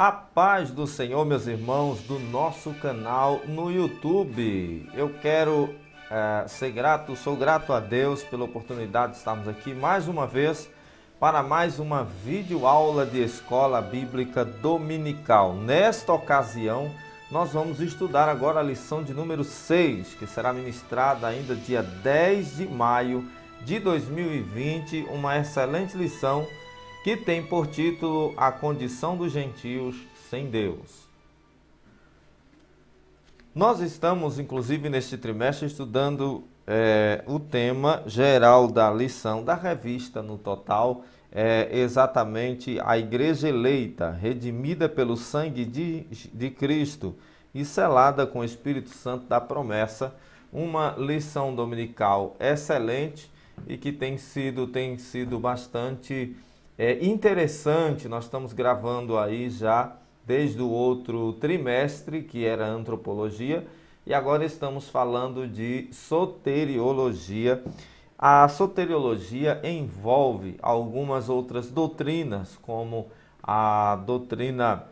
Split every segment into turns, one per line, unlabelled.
A paz do Senhor, meus irmãos, do nosso canal no YouTube. Eu quero é, ser grato, sou grato a Deus pela oportunidade de estarmos aqui mais uma vez para mais uma videoaula de escola bíblica dominical. Nesta ocasião, nós vamos estudar agora a lição de número 6, que será ministrada ainda dia 10 de maio de 2020, uma excelente lição que tem por título A Condição dos Gentios sem Deus. Nós estamos, inclusive, neste trimestre estudando é, o tema geral da lição da revista, no total, é exatamente a Igreja eleita, redimida pelo sangue de, de Cristo e selada com o Espírito Santo da promessa, uma lição dominical excelente e que tem sido, tem sido bastante é interessante, nós estamos gravando aí já desde o outro trimestre, que era antropologia, e agora estamos falando de soteriologia. A soteriologia envolve algumas outras doutrinas, como a doutrina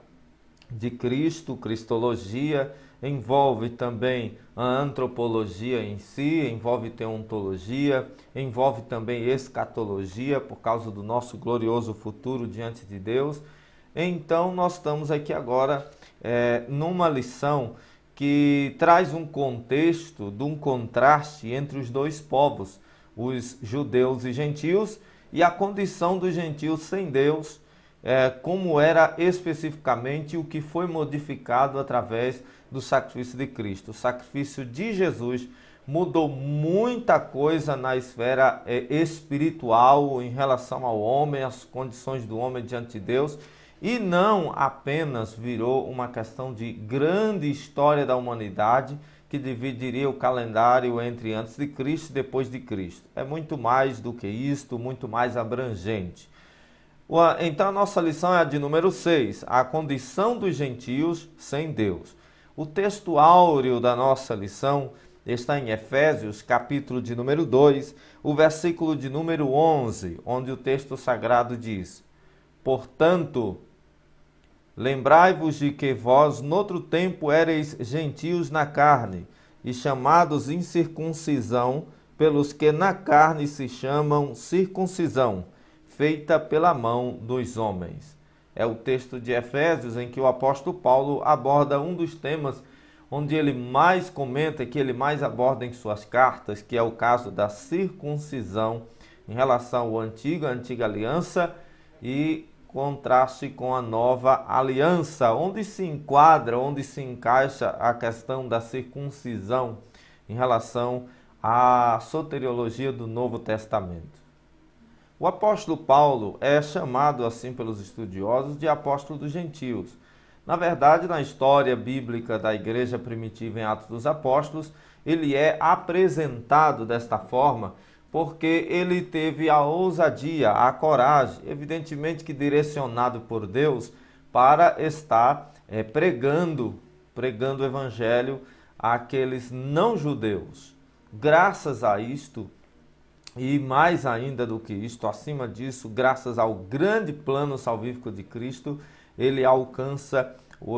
de Cristo, cristologia, envolve também a antropologia em si envolve teontologia, envolve também escatologia, por causa do nosso glorioso futuro diante de Deus. Então, nós estamos aqui agora é, numa lição que traz um contexto de um contraste entre os dois povos, os judeus e gentios, e a condição dos gentios sem Deus, é, como era especificamente o que foi modificado através do sacrifício de Cristo. O sacrifício de Jesus mudou muita coisa na esfera eh, espiritual em relação ao homem, às condições do homem diante de Deus, e não apenas virou uma questão de grande história da humanidade que dividiria o calendário entre antes de Cristo e depois de Cristo. É muito mais do que isto, muito mais abrangente. Então a nossa lição é a de número 6, a condição dos gentios sem Deus. O texto áureo da nossa lição está em Efésios, capítulo de número 2, o versículo de número 11, onde o texto sagrado diz: Portanto, lembrai-vos de que vós, noutro tempo, ereis gentios na carne, e chamados incircuncisão, pelos que na carne se chamam circuncisão, feita pela mão dos homens é o texto de Efésios em que o apóstolo Paulo aborda um dos temas onde ele mais comenta, que ele mais aborda em suas cartas, que é o caso da circuncisão em relação ao antigo, a antiga aliança e contraste com a nova aliança, onde se enquadra, onde se encaixa a questão da circuncisão em relação à soteriologia do Novo Testamento. O apóstolo Paulo é chamado assim pelos estudiosos de apóstolo dos gentios. Na verdade, na história bíblica da igreja primitiva em Atos dos Apóstolos, ele é apresentado desta forma porque ele teve a ousadia, a coragem, evidentemente que direcionado por Deus, para estar é, pregando, pregando o evangelho àqueles não judeus. Graças a isto, e mais ainda do que isto, acima disso, graças ao grande plano salvífico de Cristo, ele alcança,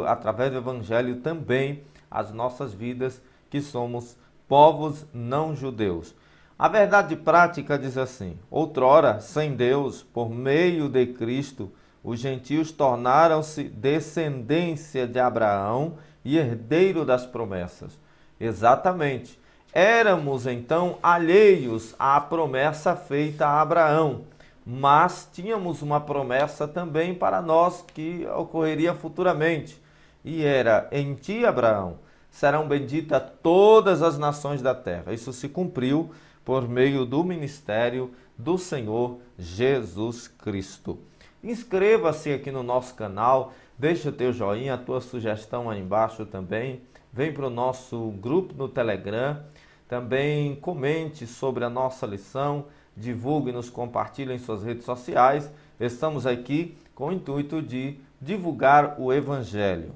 através do Evangelho, também as nossas vidas, que somos povos não judeus. A verdade prática diz assim: outrora, sem Deus, por meio de Cristo, os gentios tornaram-se descendência de Abraão e herdeiro das promessas. Exatamente Éramos então alheios à promessa feita a Abraão, mas tínhamos uma promessa também para nós que ocorreria futuramente, e era: Em ti, Abraão, serão benditas todas as nações da terra. Isso se cumpriu por meio do ministério do Senhor Jesus Cristo. Inscreva-se aqui no nosso canal, deixa o teu joinha, a tua sugestão aí embaixo também vem para o nosso grupo no Telegram. Também comente sobre a nossa lição, divulgue, nos compartilhe em suas redes sociais. Estamos aqui com o intuito de divulgar o Evangelho.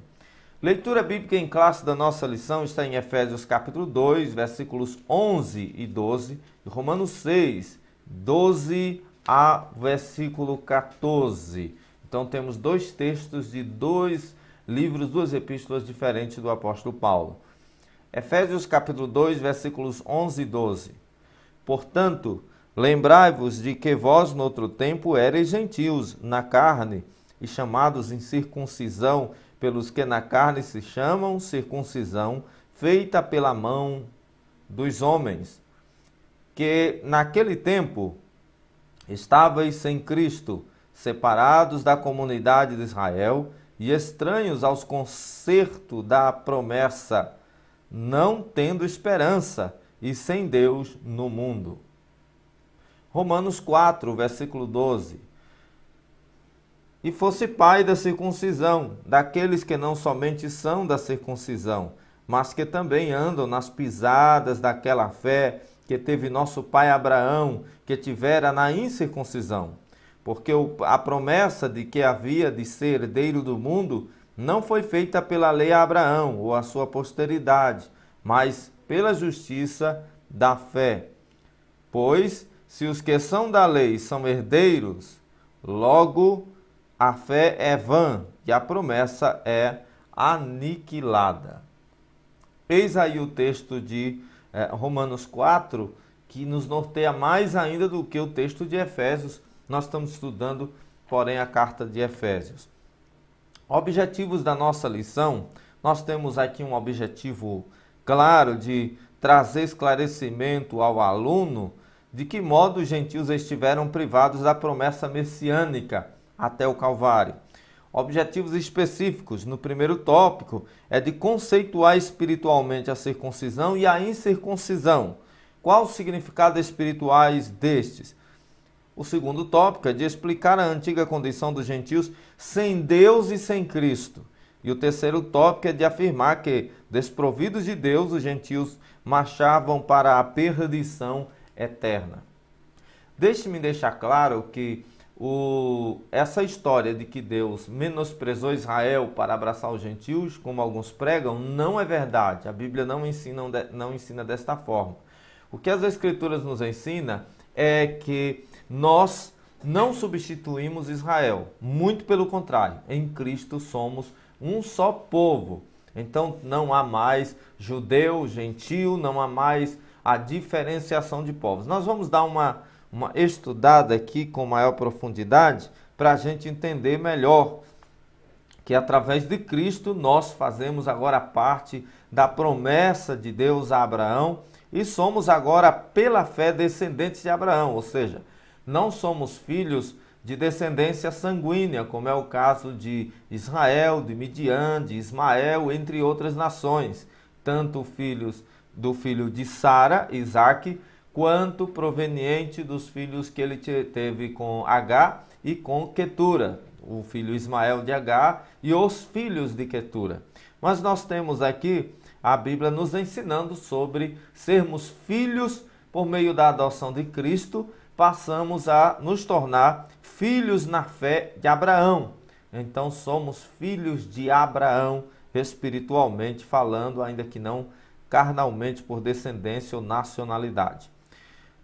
Leitura bíblica em classe da nossa lição está em Efésios capítulo 2, versículos 11 e 12, e Romanos 6, 12 a versículo 14. Então temos dois textos de dois livros, duas epístolas diferentes do apóstolo Paulo. Efésios capítulo 2, versículos 11 e 12. Portanto, lembrai-vos de que vós no outro tempo ereis gentios na carne e chamados em circuncisão pelos que na carne se chamam circuncisão feita pela mão dos homens, que naquele tempo estavais sem Cristo, separados da comunidade de Israel, e estranhos aos concerto da promessa, não tendo esperança e sem Deus no mundo. Romanos 4, versículo 12. E fosse pai da circuncisão, daqueles que não somente são da circuncisão, mas que também andam nas pisadas daquela fé que teve nosso pai Abraão, que tivera na incircuncisão porque a promessa de que havia de ser herdeiro do mundo não foi feita pela lei a Abraão ou a sua posteridade, mas pela justiça da fé. Pois, se os que são da lei são herdeiros, logo a fé é vã e a promessa é aniquilada. Eis aí o texto de eh, Romanos 4, que nos norteia mais ainda do que o texto de Efésios nós estamos estudando, porém, a carta de Efésios. Objetivos da nossa lição: nós temos aqui um objetivo claro de trazer esclarecimento ao aluno de que modo os gentios estiveram privados da promessa messiânica até o Calvário. Objetivos específicos no primeiro tópico é de conceituar espiritualmente a circuncisão e a incircuncisão. Quais os significados espirituais destes? O segundo tópico é de explicar a antiga condição dos gentios sem Deus e sem Cristo. E o terceiro tópico é de afirmar que, desprovidos de Deus, os gentios marchavam para a perdição eterna. Deixe-me deixar claro que o, essa história de que Deus menosprezou Israel para abraçar os gentios, como alguns pregam, não é verdade. A Bíblia não ensina, não ensina desta forma. O que as Escrituras nos ensina é que nós não substituímos Israel, muito pelo contrário, em Cristo somos um só povo. Então não há mais judeu, gentil, não há mais a diferenciação de povos. Nós vamos dar uma, uma estudada aqui com maior profundidade para a gente entender melhor que através de Cristo nós fazemos agora parte da promessa de Deus a Abraão e somos agora pela fé descendentes de Abraão, ou seja, não somos filhos de descendência sanguínea, como é o caso de Israel, de Midian, de Ismael, entre outras nações, tanto filhos do filho de Sara, Isaac, quanto proveniente dos filhos que ele teve com H e com Quetura, o filho Ismael de H e os filhos de Quetura. Mas nós temos aqui a Bíblia nos ensinando sobre sermos filhos por meio da adoção de Cristo passamos a nos tornar filhos na fé de Abraão. Então somos filhos de Abraão, espiritualmente falando, ainda que não carnalmente por descendência ou nacionalidade.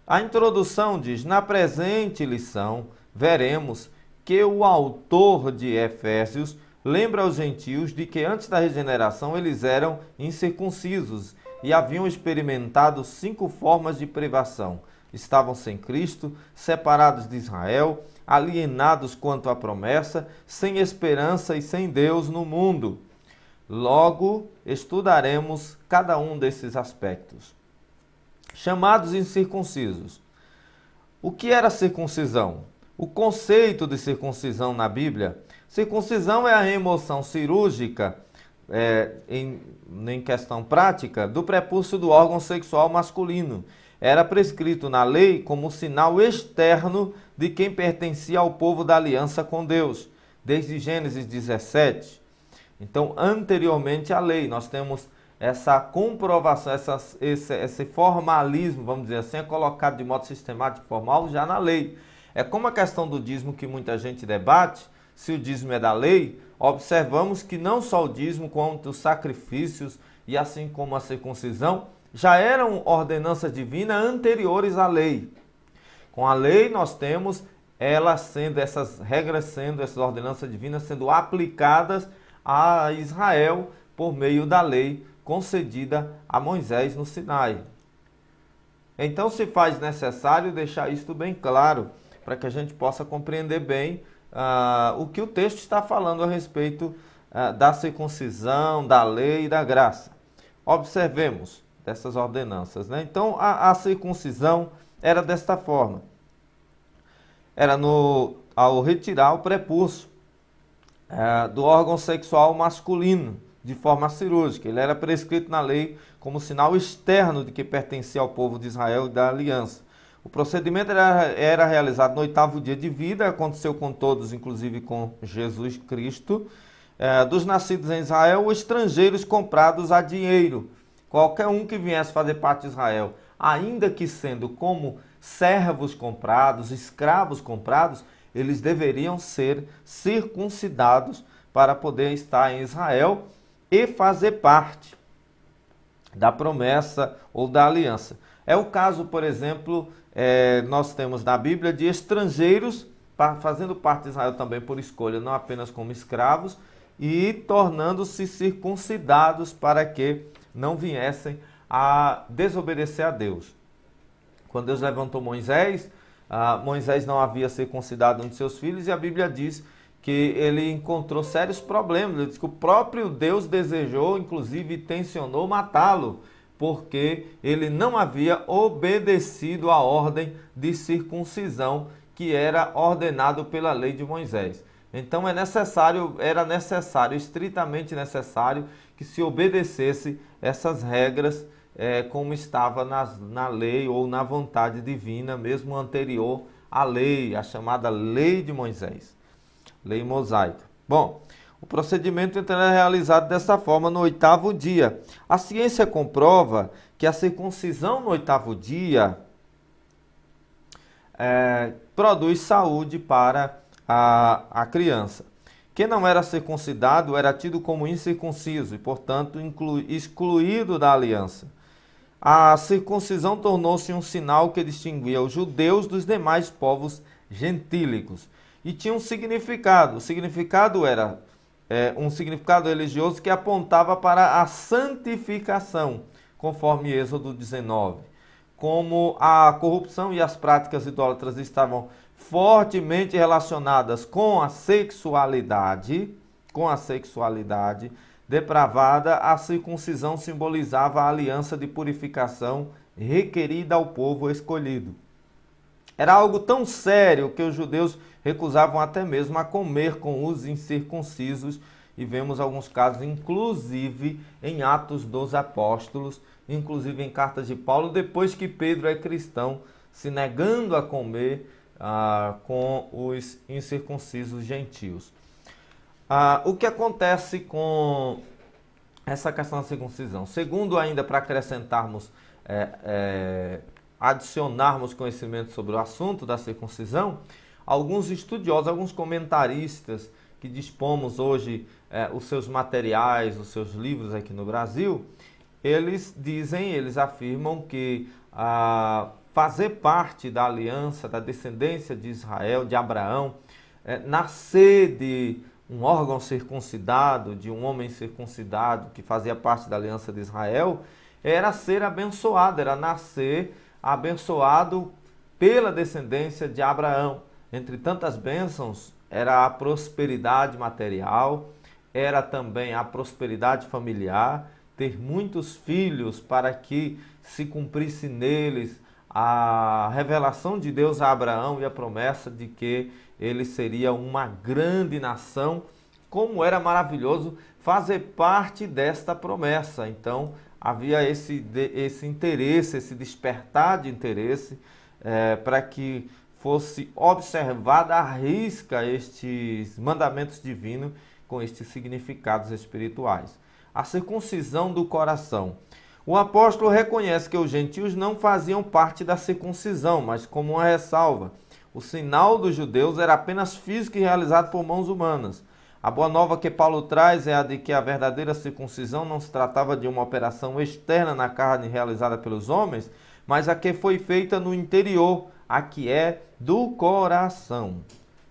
A introdução diz: na presente lição, veremos que o autor de Efésios lembra aos gentios de que antes da regeneração eles eram incircuncisos e haviam experimentado cinco formas de privação estavam sem Cristo, separados de Israel, alienados quanto à promessa, sem esperança e sem Deus no mundo. Logo, estudaremos cada um desses aspectos. Chamados incircuncisos. O que era circuncisão? O conceito de circuncisão na Bíblia. Circuncisão é a remoção cirúrgica é, em, em questão prática, do prepúcio do órgão sexual masculino era prescrito na lei como sinal externo de quem pertencia ao povo da aliança com Deus, desde Gênesis 17. Então, anteriormente à lei, nós temos essa comprovação, essa, esse, esse, formalismo, vamos dizer assim, é colocado de modo sistemático formal já na lei. É como a questão do dízimo que muita gente debate, se o dízimo é da lei, observamos que não só o dízimo, quanto os sacrifícios e assim como a circuncisão já eram ordenanças divinas anteriores à lei. Com a lei nós temos elas sendo essas regras sendo essas ordenanças divinas sendo aplicadas a Israel por meio da lei concedida a Moisés no Sinai. Então se faz necessário deixar isto bem claro para que a gente possa compreender bem uh, o que o texto está falando a respeito uh, da circuncisão, da lei e da graça. Observemos dessas ordenanças. Né? Então, a, a, circuncisão era desta forma: era no, ao retirar o prepúcio é, do órgão sexual masculino de forma cirúrgica. Ele era prescrito na lei como sinal externo de que pertencia ao povo de Israel e da aliança. O procedimento era, era realizado no oitavo dia de vida, aconteceu com todos, inclusive com Jesus Cristo. É, dos nascidos em Israel, estrangeiros comprados a dinheiro Qualquer um que viesse fazer parte de Israel, ainda que sendo como servos comprados, escravos comprados, eles deveriam ser circuncidados para poder estar em Israel e fazer parte da promessa ou da aliança. É o caso, por exemplo, é, nós temos na Bíblia de estrangeiros fazendo parte de Israel também por escolha, não apenas como escravos, e tornando-se circuncidados para que não viessem a desobedecer a Deus. Quando Deus levantou Moisés, ah, Moisés não havia circuncidado um de seus filhos e a Bíblia diz que ele encontrou sérios problemas. Ele diz que o próprio Deus desejou, inclusive tensionou matá-lo, porque ele não havia obedecido à ordem de circuncisão que era ordenado pela lei de Moisés. Então é necessário, era necessário, estritamente necessário que se obedecesse essas regras é, como estava nas, na lei ou na vontade divina, mesmo anterior à lei, a chamada lei de Moisés, lei mosaica. Bom, o procedimento então é realizado dessa forma no oitavo dia. A ciência comprova que a circuncisão no oitavo dia é, produz saúde para a, a criança que não era circuncidado era tido como incircunciso e, portanto, excluído da aliança. A circuncisão tornou-se um sinal que distinguia os judeus dos demais povos gentílicos e tinha um significado. O significado era é, um significado religioso que apontava para a santificação, conforme Êxodo 19. Como a corrupção e as práticas idólatras estavam fortemente relacionadas com a sexualidade, com a sexualidade depravada, a circuncisão simbolizava a aliança de purificação requerida ao povo escolhido. Era algo tão sério que os judeus recusavam até mesmo a comer com os incircuncisos, e vemos alguns casos, inclusive em Atos dos Apóstolos, inclusive em cartas de Paulo, depois que Pedro é cristão, se negando a comer ah, com os incircuncisos gentios. Ah, o que acontece com essa questão da circuncisão? Segundo, ainda para acrescentarmos, é, é, adicionarmos conhecimento sobre o assunto da circuncisão, alguns estudiosos, alguns comentaristas que dispomos hoje é, os seus materiais, os seus livros aqui no Brasil, eles dizem, eles afirmam que ah, fazer parte da aliança, da descendência de Israel, de Abraão, é, nascer de um órgão circuncidado, de um homem circuncidado que fazia parte da aliança de Israel, era ser abençoado, era nascer abençoado pela descendência de Abraão. Entre tantas bênçãos, era a prosperidade material, era também a prosperidade familiar, ter muitos filhos para que se cumprisse neles a revelação de Deus a Abraão e a promessa de que ele seria uma grande nação, como era maravilhoso fazer parte desta promessa. Então havia esse, esse interesse, esse despertar de interesse é, para que fosse observada a risca estes mandamentos divinos com estes significados espirituais. A circuncisão do coração o apóstolo reconhece que os gentios não faziam parte da circuncisão, mas como uma ressalva. O sinal dos judeus era apenas físico e realizado por mãos humanas. A boa nova que Paulo traz é a de que a verdadeira circuncisão não se tratava de uma operação externa na carne realizada pelos homens, mas a que foi feita no interior, a que é do coração.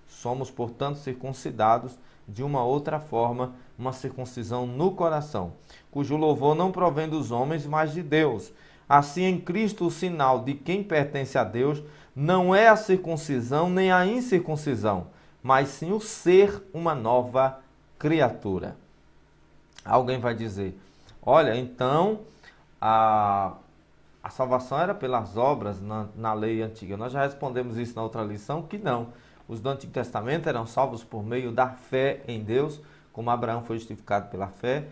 Somos, portanto, circuncidados de uma outra forma, uma circuncisão no coração cujo louvor não provém dos homens, mas de Deus. Assim, em Cristo, o sinal de quem pertence a Deus não é a circuncisão nem a incircuncisão, mas sim o ser uma nova criatura. Alguém vai dizer: olha, então a, a salvação era pelas obras na, na lei antiga. Nós já respondemos isso na outra lição que não. Os do Antigo Testamento eram salvos por meio da fé em Deus, como Abraão foi justificado pela fé.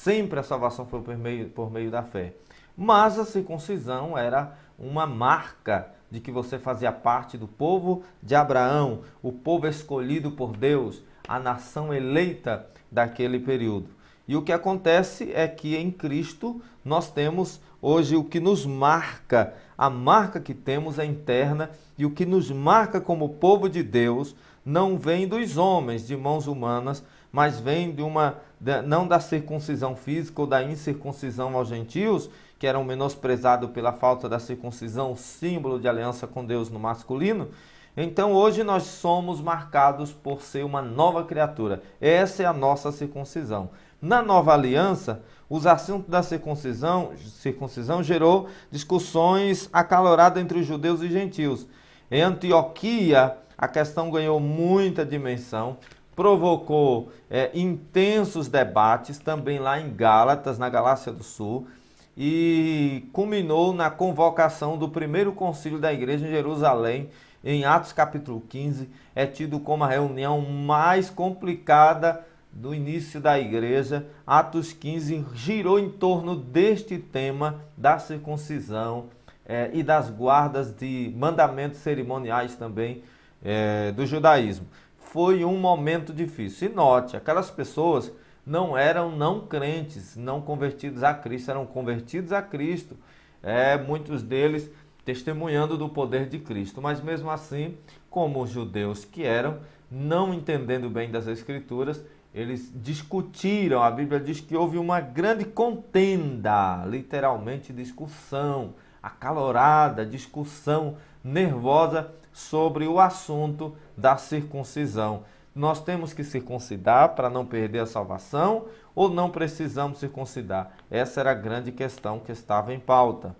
Sempre a salvação foi por meio, por meio da fé. Mas a circuncisão era uma marca de que você fazia parte do povo de Abraão, o povo escolhido por Deus, a nação eleita daquele período. E o que acontece é que em Cristo nós temos hoje o que nos marca, a marca que temos é interna e o que nos marca como povo de Deus não vem dos homens, de mãos humanas, mas vem de uma não da circuncisão física ou da incircuncisão aos gentios, que eram menosprezados pela falta da circuncisão, símbolo de aliança com Deus no masculino. Então hoje nós somos marcados por ser uma nova criatura. Essa é a nossa circuncisão. Na nova aliança, os assuntos da circuncisão, circuncisão gerou discussões acaloradas entre os judeus e gentios. Em Antioquia, a questão ganhou muita dimensão provocou é, intensos debates também lá em Gálatas, na Galácia do Sul, e culminou na convocação do primeiro concílio da igreja em Jerusalém, em Atos capítulo 15, é tido como a reunião mais complicada do início da igreja. Atos 15 girou em torno deste tema da circuncisão é, e das guardas de mandamentos cerimoniais também é, do judaísmo foi um momento difícil. E note, aquelas pessoas não eram não crentes, não convertidos a Cristo, eram convertidos a Cristo. É, muitos deles testemunhando do poder de Cristo. Mas mesmo assim, como os judeus que eram, não entendendo bem das Escrituras, eles discutiram. A Bíblia diz que houve uma grande contenda, literalmente discussão acalorada, discussão nervosa sobre o assunto da circuncisão. Nós temos que circuncidar para não perder a salvação ou não precisamos circuncidar? Essa era a grande questão que estava em pauta.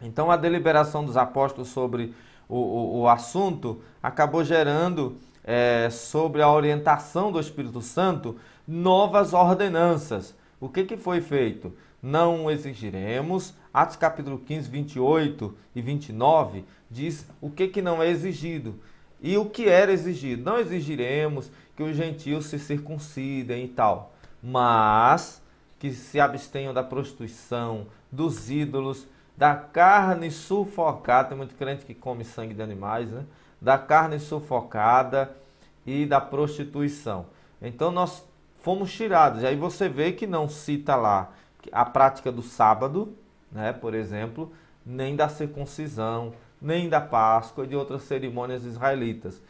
Então, a deliberação dos apóstolos sobre o, o, o assunto acabou gerando, é, sobre a orientação do Espírito Santo, novas ordenanças. O que, que foi feito? Não exigiremos Atos capítulo 15, 28 e 29 diz o que, que não é exigido e o que era exigido. Não exigiremos que os gentios se circuncidem e tal, mas que se abstenham da prostituição, dos ídolos, da carne sufocada. Tem muito crente que come sangue de animais, né? Da carne sufocada e da prostituição. Então nós fomos tirados. Aí você vê que não cita lá a prática do sábado, né? por exemplo, nem da circuncisão, nem da Páscoa e de outras cerimônias israelitas.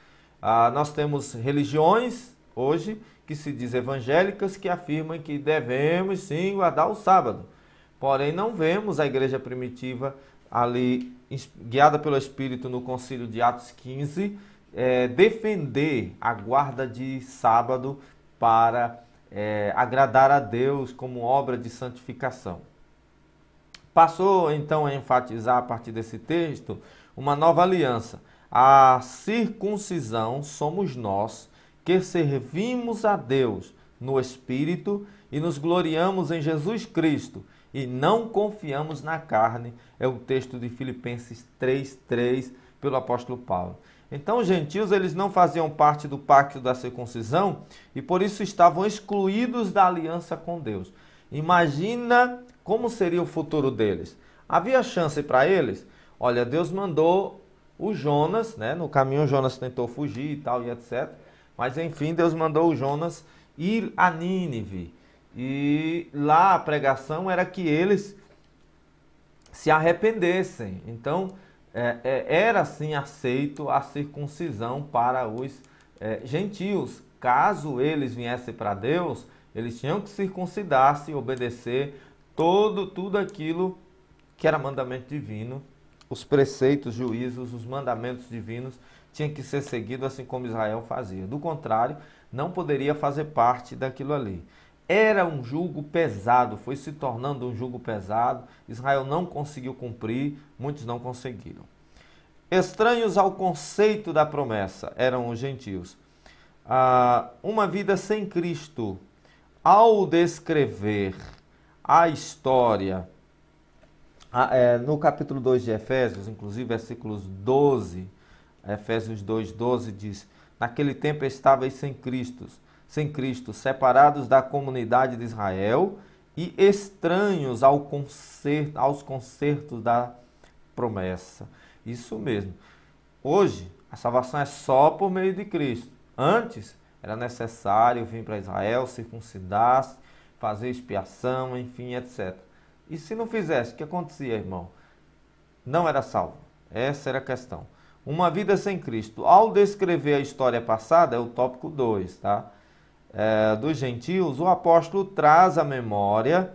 Ah, nós temos religiões hoje que se diz evangélicas que afirmam que devemos sim guardar o sábado. Porém, não vemos a igreja primitiva ali, guiada pelo Espírito no concílio de Atos 15, é, eh, defender a guarda de sábado para é, agradar a Deus como obra de santificação. Passou então a enfatizar a partir desse texto uma nova aliança. A circuncisão somos nós que servimos a Deus no Espírito e nos gloriamos em Jesus Cristo e não confiamos na carne. É o texto de Filipenses 3:3 pelo apóstolo Paulo. Então, os gentios eles não faziam parte do pacto da circuncisão e por isso estavam excluídos da aliança com Deus. Imagina como seria o futuro deles? Havia chance para eles? Olha, Deus mandou o Jonas, né? No caminho o Jonas tentou fugir e tal e etc. Mas enfim, Deus mandou o Jonas ir a Nínive. E lá a pregação era que eles se arrependessem. Então, é, é, era sim aceito a circuncisão para os é, gentios. Caso eles viessem para Deus, eles tinham que circuncidar-se, obedecer todo tudo aquilo que era mandamento divino, os preceitos, juízos, os mandamentos divinos tinha que ser seguido assim como Israel fazia. Do contrário, não poderia fazer parte daquilo ali. Era um jugo pesado, foi se tornando um jugo pesado. Israel não conseguiu cumprir, muitos não conseguiram. Estranhos ao conceito da promessa eram os gentios. Ah, uma vida sem Cristo, ao descrever a história. é, no capítulo 2 de Efésios, inclusive versículos 12, Efésios 2, 12 diz: Naquele tempo estavais sem Cristo, sem Cristo, separados da comunidade de Israel e estranhos ao concerto, aos concertos da promessa. Isso mesmo. Hoje, a salvação é só por meio de Cristo. Antes, era necessário vir para Israel, circuncidar-se, fazer expiação, enfim, etc. E se não fizesse, o que acontecia, irmão? Não era salvo. Essa era a questão. Uma vida sem Cristo. Ao descrever a história passada, é o tópico 2, tá? É, dos gentios, o apóstolo traz a memória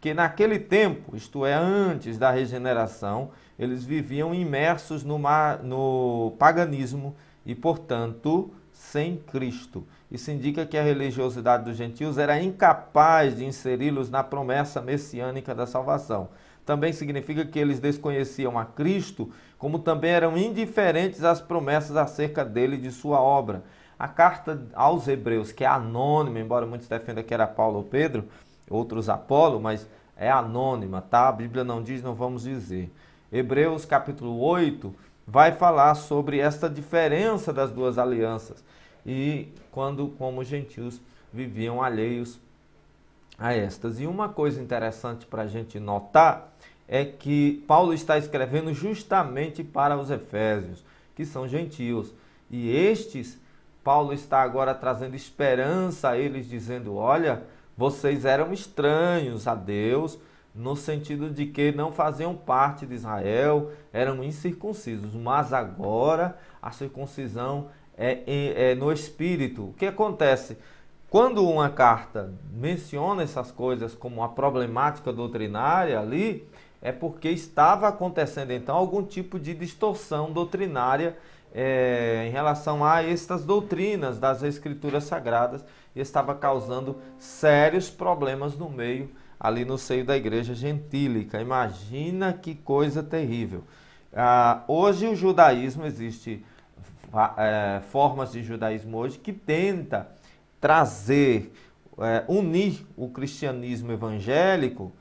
que naquele tempo, isto é, antes da regeneração, eles viviam imersos no, mar, no paganismo e, portanto, sem Cristo. Isso indica que a religiosidade dos gentios era incapaz de inseri-los na promessa messiânica da salvação. Também significa que eles desconheciam a Cristo, como também eram indiferentes às promessas acerca dele e de sua obra. A carta aos Hebreus, que é anônima, embora muitos defendam que era Paulo ou Pedro, outros Apolo, mas é anônima, tá? A Bíblia não diz, não vamos dizer. Hebreus capítulo 8, vai falar sobre esta diferença das duas alianças e quando como os gentios viviam alheios a estas. E uma coisa interessante para a gente notar é que Paulo está escrevendo justamente para os Efésios, que são gentios. E estes, Paulo está agora trazendo esperança a eles, dizendo: olha, vocês eram estranhos a Deus no sentido de que não faziam parte de Israel, eram incircuncisos, mas agora a circuncisão é, é, é no espírito. O que acontece? Quando uma carta menciona essas coisas como uma problemática doutrinária ali, é porque estava acontecendo então algum tipo de distorção doutrinária é, em relação a estas doutrinas das escrituras sagradas e estava causando sérios problemas no meio ali no seio da igreja gentílica. Imagina que coisa terrível. Ah, hoje o judaísmo existe é, formas de judaísmo hoje que tenta trazer, é, unir o cristianismo evangélico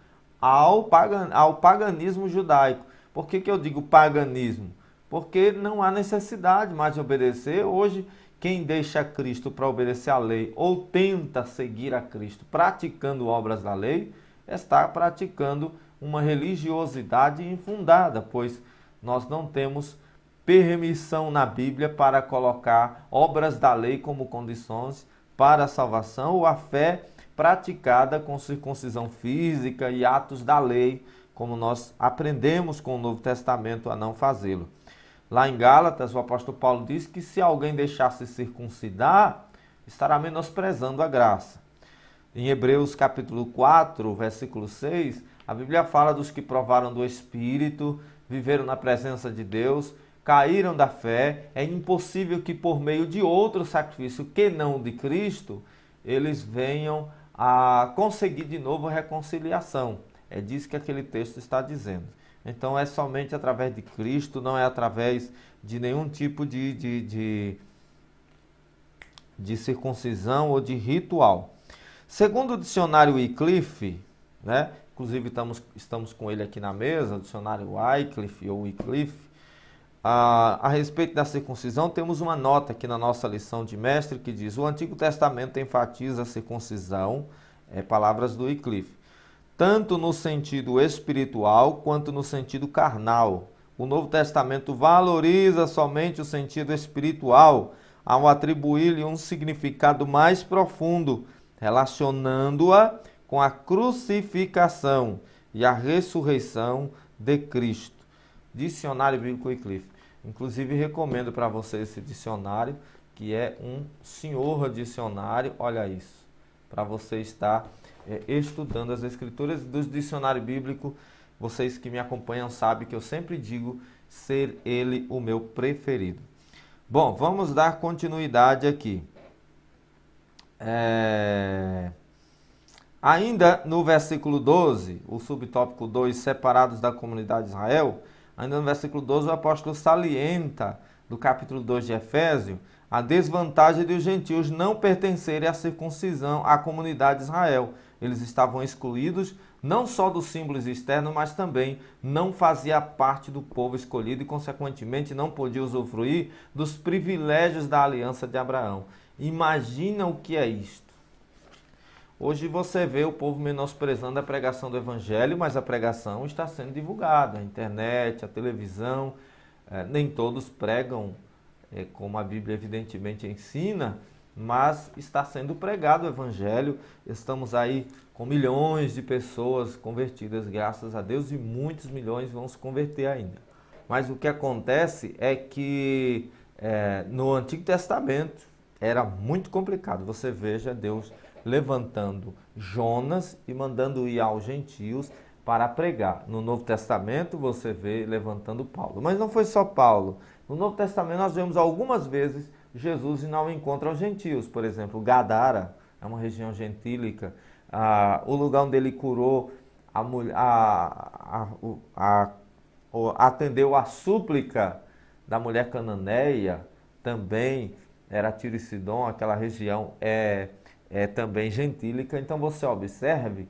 ao, pagan, ao paganismo judaico. Por que, que eu digo paganismo? Porque não há necessidade mais de obedecer. Hoje quem deixa Cristo para obedecer à lei ou tenta seguir a Cristo praticando obras da lei, está praticando uma religiosidade infundada, pois nós não temos permissão na Bíblia para colocar obras da lei como condições para a salvação ou a fé praticada com circuncisão física e atos da lei, como nós aprendemos com o Novo Testamento a não fazê-lo. Lá em Gálatas, o apóstolo Paulo diz que se alguém deixar-se circuncidar, estará menosprezando a graça. Em Hebreus capítulo 4, versículo 6, a Bíblia fala dos que provaram do Espírito, viveram na presença de Deus, caíram da fé. É impossível que por meio de outro sacrifício que não de Cristo, eles venham a conseguir de novo a reconciliação. É disso que aquele texto está dizendo. Então é somente através de Cristo, não é através de nenhum tipo de, de, de, de circuncisão ou de ritual. Segundo o dicionário Wycliffe, né, inclusive estamos, estamos com ele aqui na mesa, o dicionário Wycliffe ou Wycliffe, a, a respeito da circuncisão, temos uma nota aqui na nossa lição de mestre que diz: o Antigo Testamento enfatiza a circuncisão, é, palavras do Wycliffe tanto no sentido espiritual quanto no sentido carnal. O Novo Testamento valoriza somente o sentido espiritual ao atribuir-lhe um significado mais profundo, relacionando-a com a crucificação e a ressurreição de Cristo. Dicionário Bíblico Wycliffe. Inclusive recomendo para você esse dicionário, que é um senhor dicionário, olha isso, para você estar é, estudando as Escrituras do dicionário bíblico. Vocês que me acompanham sabem que eu sempre digo ser ele o meu preferido. Bom, vamos dar continuidade aqui. É... Ainda no versículo 12, o subtópico 2, separados da comunidade de Israel, ainda no versículo 12, o apóstolo salienta do capítulo 2 de Efésio a desvantagem de os gentios não pertencerem à circuncisão à comunidade de Israel, eles estavam excluídos não só dos símbolos externos, mas também não fazia parte do povo escolhido e, consequentemente, não podia usufruir dos privilégios da aliança de Abraão. Imagina o que é isto. Hoje você vê o povo menosprezando a pregação do Evangelho, mas a pregação está sendo divulgada, a internet, a televisão. Eh, nem todos pregam eh, como a Bíblia evidentemente ensina, mas está sendo pregado o Evangelho. Estamos aí com milhões de pessoas convertidas, graças a Deus, e muitos milhões vão se converter ainda. Mas o que acontece é que é, no Antigo Testamento era muito complicado. Você veja Deus levantando Jonas e mandando ir aos gentios para pregar. No Novo Testamento você vê levantando Paulo. Mas não foi só Paulo. No Novo Testamento nós vemos algumas vezes Jesus não encontra os gentios. Por exemplo, Gadara é uma região gentílica. Ah, o lugar onde ele curou a mulher, a, a, a, atendeu a súplica da mulher cananeia também era Tiro e Sidon, aquela região é, é também gentílica. Então você observe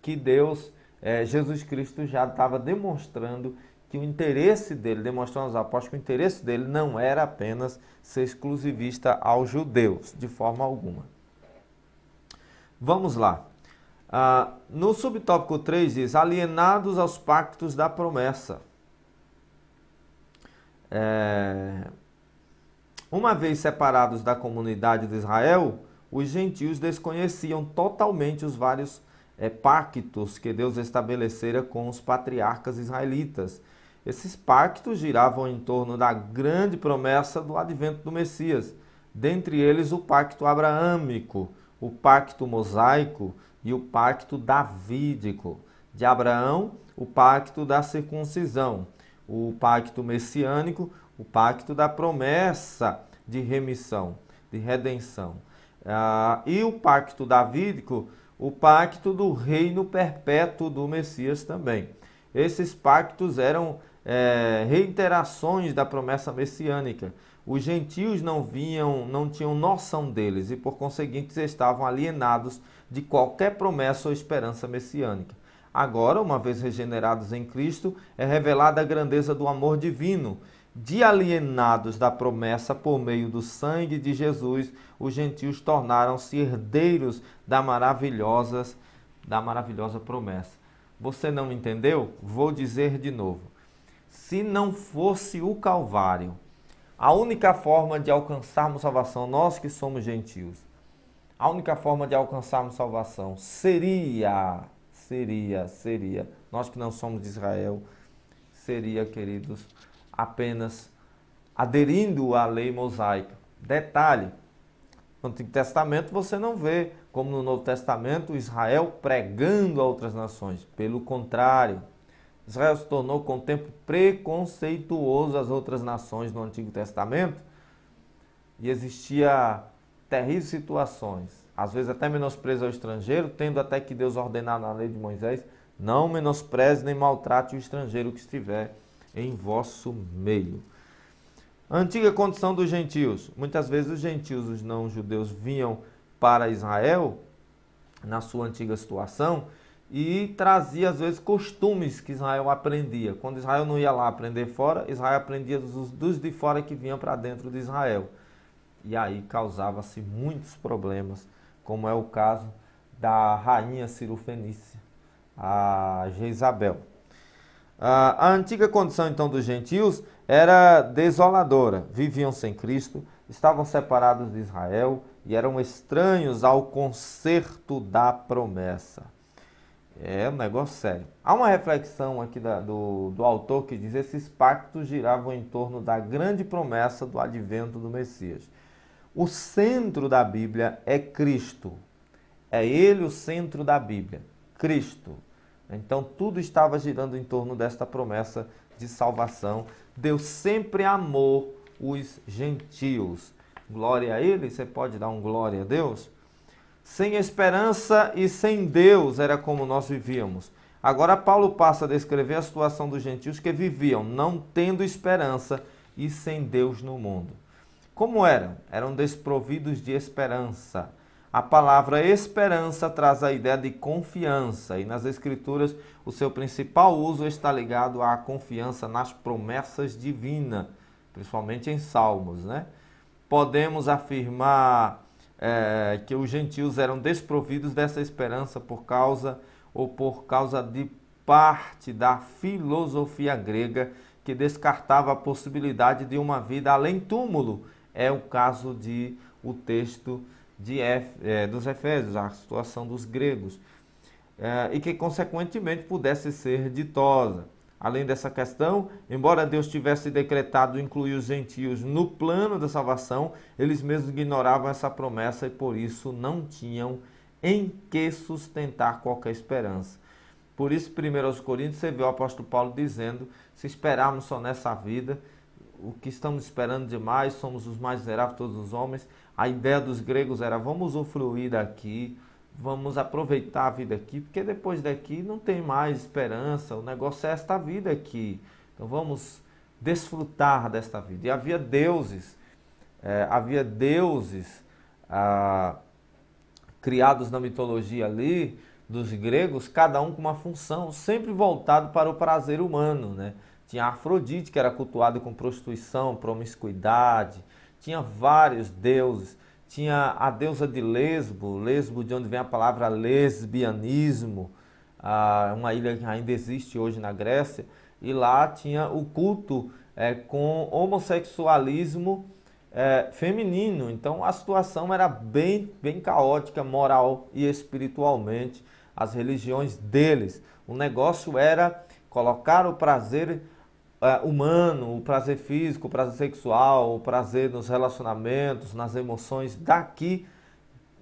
que Deus, é, Jesus Cristo já estava demonstrando que o interesse dele, demonstrando aos apóstolos que o interesse dele não era apenas ser exclusivista aos judeus, de forma alguma. Vamos lá. Ah, no subtópico 3 diz: alienados aos pactos da promessa. É... Uma vez separados da comunidade de Israel, os gentios desconheciam totalmente os vários é, pactos que Deus estabelecera com os patriarcas israelitas esses pactos giravam em torno da grande promessa do advento do Messias, dentre eles o pacto abraâmico, o pacto mosaico e o pacto davídico. De Abraão, o pacto da circuncisão, o pacto messiânico, o pacto da promessa de remissão, de redenção. Ah, e o pacto davídico, o pacto do reino perpétuo do Messias também. Esses pactos eram é, reiterações da promessa messiânica. Os gentios não vinham, não tinham noção deles e por conseguinte estavam alienados de qualquer promessa ou esperança messiânica. Agora, uma vez regenerados em Cristo, é revelada a grandeza do amor divino. De alienados da promessa por meio do sangue de Jesus, os gentios tornaram-se herdeiros da maravilhosa, da maravilhosa promessa. Você não entendeu? Vou dizer de novo se não fosse o Calvário. A única forma de alcançarmos salvação, nós que somos gentios, a única forma de alcançarmos salvação seria, seria, seria, nós que não somos de Israel, seria, queridos, apenas aderindo à lei mosaica. Detalhe, no Antigo Testamento você não vê, como no Novo Testamento, Israel pregando a outras nações. Pelo contrário, Israel se tornou com o tempo preconceituoso às outras nações no Antigo Testamento e existia terríveis situações, às vezes até menosprezo ao estrangeiro, tendo até que Deus ordenar na lei de Moisés, não menospreze nem maltrate o estrangeiro que estiver em vosso meio. Antiga condição dos gentios. Muitas vezes os gentios, os não-judeus, vinham para Israel na sua antiga situação e trazia às vezes costumes que Israel aprendia. Quando Israel não ia lá aprender fora, Israel aprendia dos, dos de fora que vinham para dentro de Israel. E aí causava-se muitos problemas, como é o caso da rainha Cirofenícia, a Jezabel. A antiga condição então dos gentios era desoladora. Viviam sem Cristo, estavam separados de Israel e eram estranhos ao conserto da promessa. É um negócio sério. Há uma reflexão aqui da, do, do autor que diz: esses pactos giravam em torno da grande promessa do advento do Messias. O centro da Bíblia é Cristo. É ele o centro da Bíblia, Cristo. Então tudo estava girando em torno desta promessa de salvação. Deus sempre amou os gentios. Glória a ele, você pode dar um glória a Deus? Sem esperança e sem Deus era como nós vivíamos. Agora, Paulo passa a descrever a situação dos gentios que viviam, não tendo esperança e sem Deus no mundo. Como eram? Eram desprovidos de esperança. A palavra esperança traz a ideia de confiança, e nas Escrituras o seu principal uso está ligado à confiança nas promessas divinas, principalmente em Salmos. Né? Podemos afirmar é, que os gentios eram desprovidos dessa esperança por causa ou por causa de parte da filosofia grega que descartava a possibilidade de uma vida além túmulo. É o caso de o texto de, é, dos Efésios, a situação dos gregos, é, e que consequentemente pudesse ser ditosa. Além dessa questão, embora Deus tivesse decretado incluir os gentios no plano da salvação, eles mesmos ignoravam essa promessa e por isso não tinham em que sustentar qualquer esperança. Por isso, primeiro aos Coríntios, você vê o apóstolo Paulo dizendo: se esperarmos só nessa vida, o que estamos esperando demais, somos os mais miseráveis de todos os homens. A ideia dos gregos era: vamos usufruir daqui, vamos aproveitar a vida aqui, porque depois daqui não tem mais esperança, o negócio é esta vida aqui. Então vamos desfrutar desta vida. E havia deuses, é, havia deuses ah, criados na mitologia ali, dos gregos, cada um com uma função, sempre voltado para o prazer humano, né? Tinha Afrodite, que era cultuada com prostituição, promiscuidade, tinha vários deuses tinha a deusa de Lesbo, Lesbo de onde vem a palavra lesbianismo, uma ilha que ainda existe hoje na Grécia, e lá tinha o culto é, com homossexualismo é, feminino. Então a situação era bem, bem caótica, moral e espiritualmente, as religiões deles. O negócio era colocar o prazer é, humano, o prazer físico, o prazer sexual, o prazer nos relacionamentos, nas emoções, daqui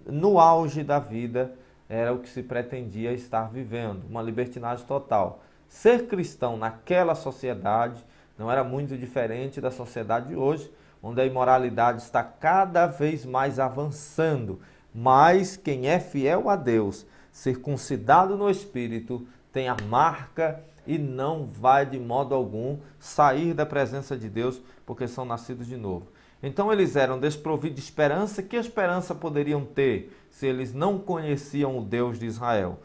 no auge da vida era o que se pretendia estar vivendo, uma libertinagem total. Ser cristão naquela sociedade não era muito diferente da sociedade de hoje, onde a imoralidade está cada vez mais avançando. Mas quem é fiel a Deus, circuncidado no espírito, tem a marca e não vai de modo algum sair da presença de Deus porque são nascidos de novo. Então eles eram desprovidos de esperança. Que esperança poderiam ter se eles não conheciam o Deus de Israel?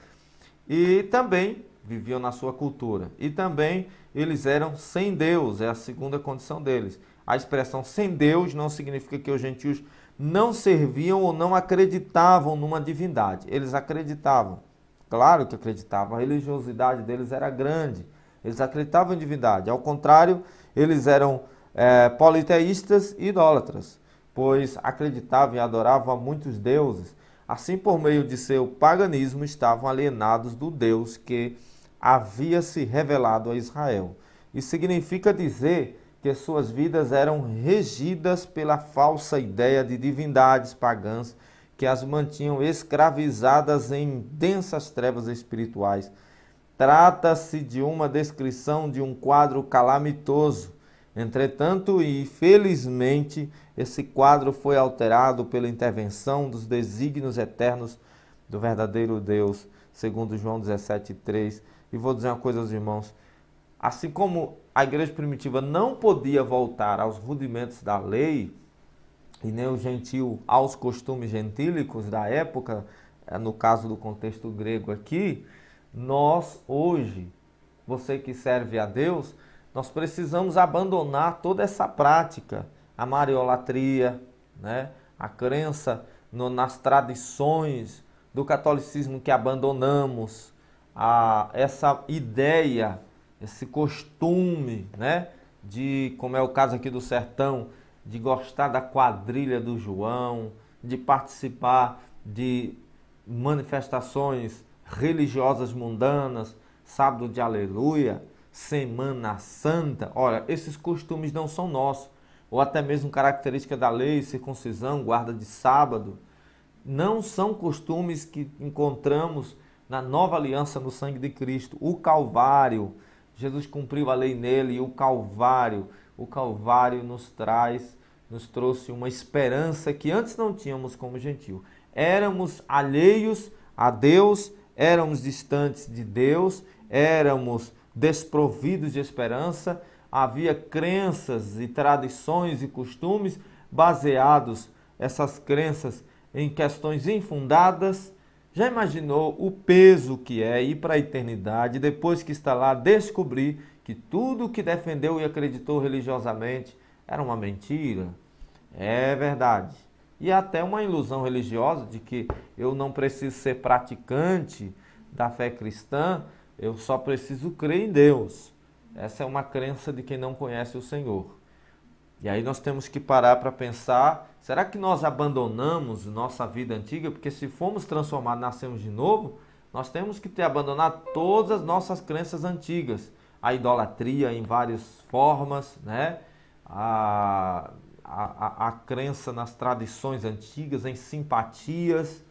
E também viviam na sua cultura. E também eles eram sem Deus, é a segunda condição deles. A expressão sem Deus não significa que os gentios não serviam ou não acreditavam numa divindade. Eles acreditavam, Claro que acreditavam, a religiosidade deles era grande, eles acreditavam em divindade. Ao contrário, eles eram é, politeístas e idólatras, pois acreditavam e adoravam a muitos deuses. Assim, por meio de seu paganismo, estavam alienados do Deus que havia se revelado a Israel. Isso significa dizer que suas vidas eram regidas pela falsa ideia de divindades pagãs que as mantinham escravizadas em densas trevas espirituais. Trata-se de uma descrição de um quadro calamitoso. Entretanto, e felizmente, esse quadro foi alterado pela intervenção dos desígnios eternos do verdadeiro Deus, segundo João 17,3. E vou dizer uma coisa aos irmãos: assim como a igreja primitiva não podia voltar aos rudimentos da lei, e nem o gentil aos costumes gentílicos da época, eh, no caso do contexto grego aqui, nós hoje, você que serve a Deus, nós precisamos abandonar toda essa prática, a mariolatria, né? a crença no, nas tradições do catolicismo que abandonamos, a, essa ideia, esse costume, né? de como é o caso aqui do sertão, de gostar da quadrilha do João, de participar de manifestações religiosas mundanas, sábado de aleluia, semana santa. Olha, esses costumes não são nossos, ou até mesmo característica da lei, circuncisão, guarda de sábado, não são costumes que encontramos na nova aliança no sangue de Cristo. O Calvário, Jesus cumpriu a lei nele e o Calvário o Calvário nos traz, nos trouxe uma esperança que antes não tínhamos como gentil. Éramos alheios a Deus, éramos distantes de Deus, éramos desprovidos de esperança, havia crenças e tradições e costumes baseados essas crenças em questões infundadas. Já imaginou o peso que é ir para a eternidade depois que está lá descobrir que tudo o que defendeu e acreditou religiosamente era uma mentira. É verdade. E até uma ilusão religiosa de que eu não preciso ser praticante da fé cristã, eu só preciso crer em Deus. Essa é uma crença de quem não conhece o Senhor. E aí nós temos que parar para pensar: será que nós abandonamos nossa vida antiga? Porque se formos transformados, nascemos de novo, nós temos que ter abandonado todas as nossas crenças antigas a idolatria em várias formas, né? a, a, a crença nas tradições antigas, em simpatias.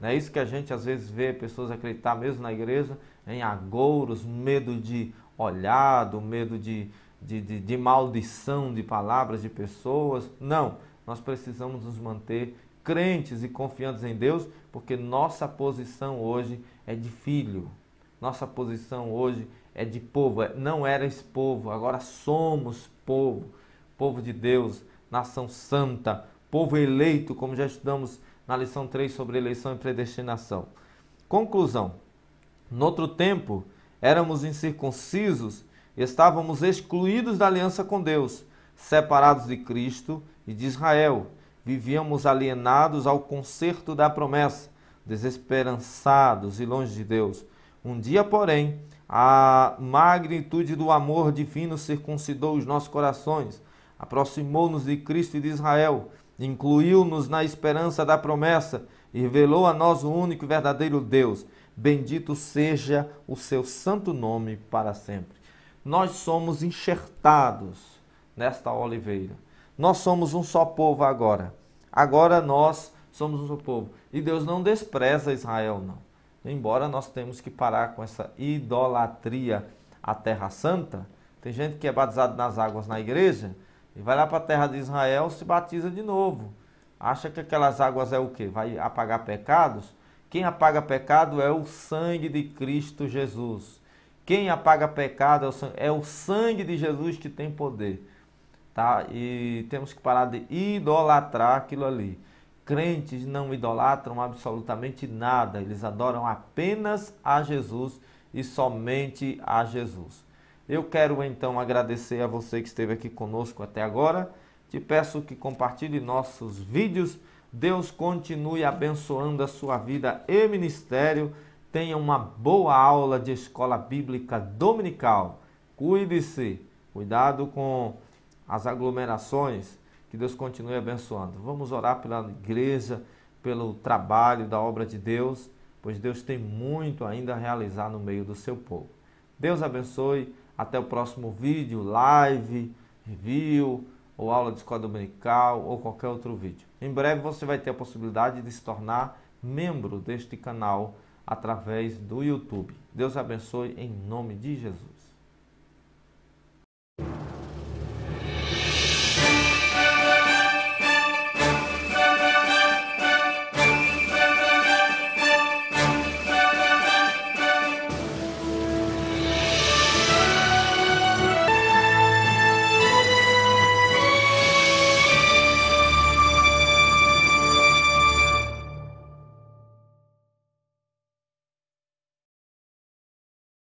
É isso que a gente às vezes vê pessoas acreditar mesmo na igreja, em agouros, medo de olhado, medo de, de, de, de maldição de palavras de pessoas. Não, nós precisamos nos manter crentes e confiantes em Deus, porque nossa posição hoje é de filho. Nossa posição hoje é é de povo, é, não eras povo, agora somos povo, povo de Deus, nação santa, povo eleito, como já estudamos na lição 3 sobre eleição e predestinação. Conclusão: No outro tempo, éramos incircuncisos, estávamos excluídos da aliança com Deus, separados de Cristo e de Israel, vivíamos alienados ao concerto da promessa, desesperançados e longe de Deus. Um dia, porém, a magnitude do amor divino circuncidou os nossos corações, aproximou-nos de Cristo e de Israel, incluiu-nos na esperança da promessa e revelou a nós o único e verdadeiro Deus. Bendito seja o seu santo nome para sempre. Nós somos enxertados nesta oliveira. Nós somos um só povo agora. Agora nós somos um só povo. E Deus não despreza Israel, não. Embora nós temos que parar com essa idolatria à Terra Santa. Tem gente que é batizado nas águas na igreja e vai lá para a terra de Israel, se batiza de novo. Acha que aquelas águas é o quê? Vai apagar pecados? Quem apaga pecado é o sangue de Cristo Jesus. Quem apaga pecado é o sangue, é o sangue de Jesus que tem poder. Tá? E temos que parar de idolatrar aquilo ali crentes não idolatram absolutamente nada, eles adoram apenas a Jesus e somente a Jesus. Eu quero então agradecer a você que esteve aqui conosco até agora. Te peço que compartilhe nossos vídeos. Deus continue abençoando a sua vida e ministério. Tenha uma boa aula de escola bíblica dominical. Cuide-se. Cuidado com as aglomerações que Deus continue abençoando. Vamos orar pela igreja, pelo trabalho da obra de Deus, pois Deus tem muito ainda a realizar no meio do seu povo. Deus abençoe. Até o próximo vídeo, live, review, ou aula de escola dominical, ou qualquer outro vídeo. Em breve você vai ter a possibilidade de se tornar membro deste canal através do YouTube. Deus abençoe em nome de Jesus.